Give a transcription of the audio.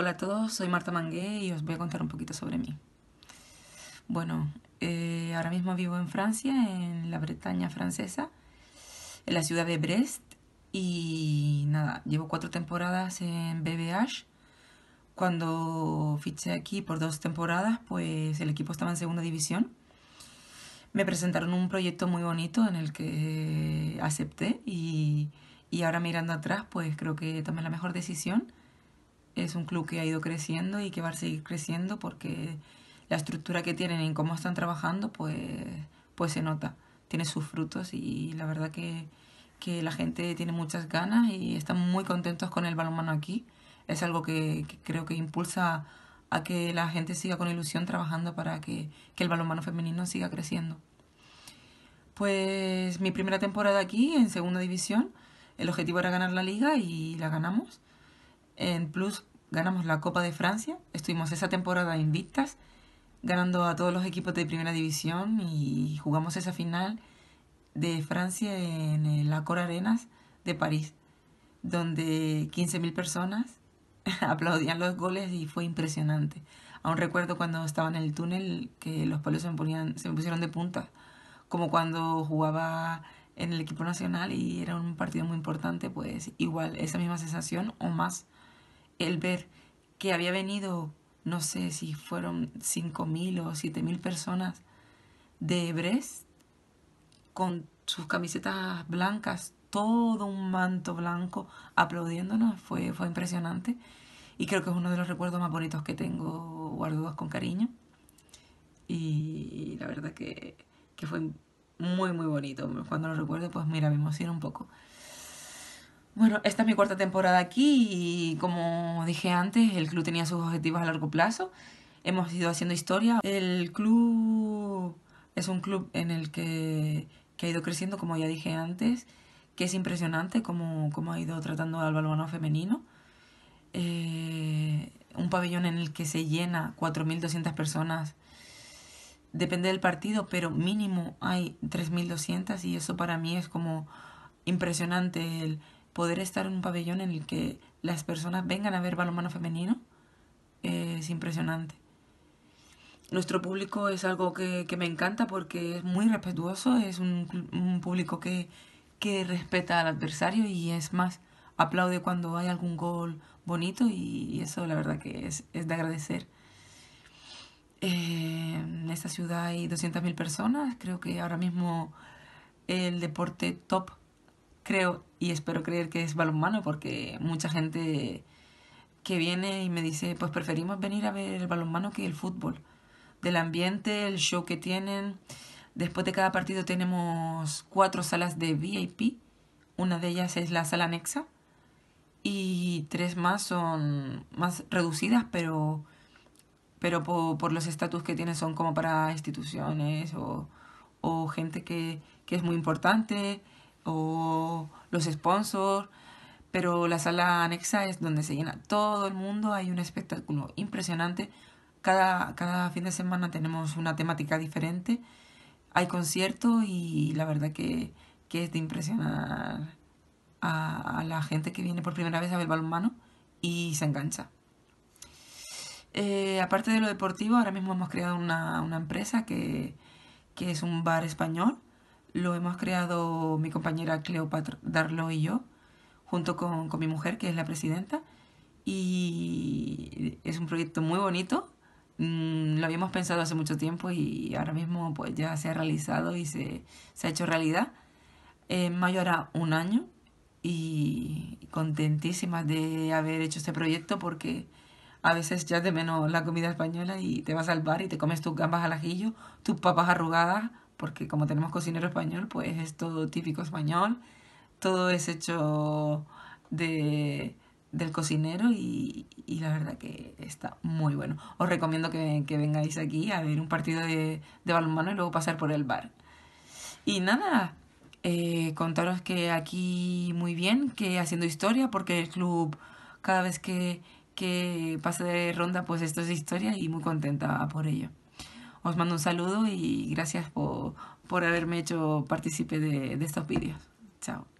Hola a todos, soy Marta Mangué y os voy a contar un poquito sobre mí. Bueno, eh, ahora mismo vivo en Francia, en la Bretaña francesa, en la ciudad de Brest y nada, llevo cuatro temporadas en BBH. Cuando fiché aquí por dos temporadas, pues el equipo estaba en segunda división. Me presentaron un proyecto muy bonito en el que acepté y, y ahora mirando atrás, pues creo que tomé la mejor decisión es un club que ha ido creciendo y que va a seguir creciendo porque la estructura que tienen y cómo están trabajando, pues, pues se nota, tiene sus frutos y la verdad que, la gente tiene muchas ganas y están muy contentos con el balonmano aquí. Es algo que, creo que impulsa a que la gente siga con ilusión trabajando para que, que el balonmano femenino siga creciendo. Pues mi primera temporada aquí en segunda división, el objetivo era ganar la liga y la ganamos. En plus, ganamos la Copa de Francia, estuvimos esa temporada invictas, ganando a todos los equipos de primera división y jugamos esa final de Francia en la Cora Arenas de París, donde 15.000 personas aplaudían los goles y fue impresionante. Aún recuerdo cuando estaba en el túnel que los palos se me, se me pusieron de punta, como cuando jugaba en el equipo nacional y era un partido muy importante, pues igual esa misma sensación o más el ver que había venido, no sé si fueron 5.000 o 7.000 personas de Brest con sus camisetas blancas, todo un manto blanco aplaudiéndonos, fue, fue impresionante y creo que es uno de los recuerdos más bonitos que tengo guardados con cariño y la verdad que, que fue muy muy bonito cuando lo recuerdo pues mira me emociona un poco bueno, esta es mi cuarta temporada aquí y como dije antes, el club tenía sus objetivos a largo plazo. Hemos ido haciendo historia. El club es un club en el que, ha ido creciendo, como ya dije antes, que es impresionante cómo, ha ido tratando al balonmano femenino. Eh, un pabellón en el que se llena 4.200 personas. Depende del partido, pero mínimo hay 3.200 y eso para mí es como impresionante el poder estar en un pabellón en el que las personas vengan a ver balonmano femenino es impresionante. Nuestro público es algo que, me encanta porque es muy respetuoso, es un, público que, que, respeta al adversario y es más, aplaude cuando hay algún gol bonito y eso la verdad que es, es de agradecer. Eh, en esta ciudad hay 200.000 personas, creo que ahora mismo el deporte top creo y espero creer que es balonmano porque mucha gente que viene y me dice, pues preferimos venir a ver el balonmano que el fútbol. Del ambiente, el show que tienen. Después de cada partido tenemos cuatro salas de VIP. Una de ellas es la sala anexa. Y tres más son más reducidas, pero, pero por, los estatus que tienen son como para instituciones o, gente que, que es muy importante o los sponsors, pero la sala anexa es donde se llena todo el mundo, hay un espectáculo impresionante, cada, cada fin de semana tenemos una temática diferente, hay concierto y la verdad que, es de impresionar a, la gente que viene por primera vez a ver balonmano y se engancha. Eh, aparte de lo deportivo, ahora mismo hemos creado una, empresa que es un bar español lo hemos creado mi compañera Cleopatra Darlo y yo, junto con, mi mujer, que es la presidenta. Y es un proyecto muy bonito. Mm, lo habíamos pensado hace mucho tiempo y ahora mismo pues, ya se ha realizado y se, ha hecho realidad. En mayo hará un año y contentísima de haber hecho este proyecto porque a veces ya de menos la comida española y te vas al bar y te comes tus gambas al ajillo, tus papas arrugadas porque como tenemos cocinero español, pues es todo típico español, todo es hecho de, del cocinero y, la verdad que está muy bueno. Os recomiendo que, vengáis aquí a ver un partido de, de, balonmano y luego pasar por el bar. Y nada, eh, contaros que aquí muy bien, que haciendo historia, porque el club cada vez que, que pase de ronda, pues esto es historia y muy contenta por ello os mando un saludo y gracias por, haberme hecho partícipe de, de estos vídeos. Chao.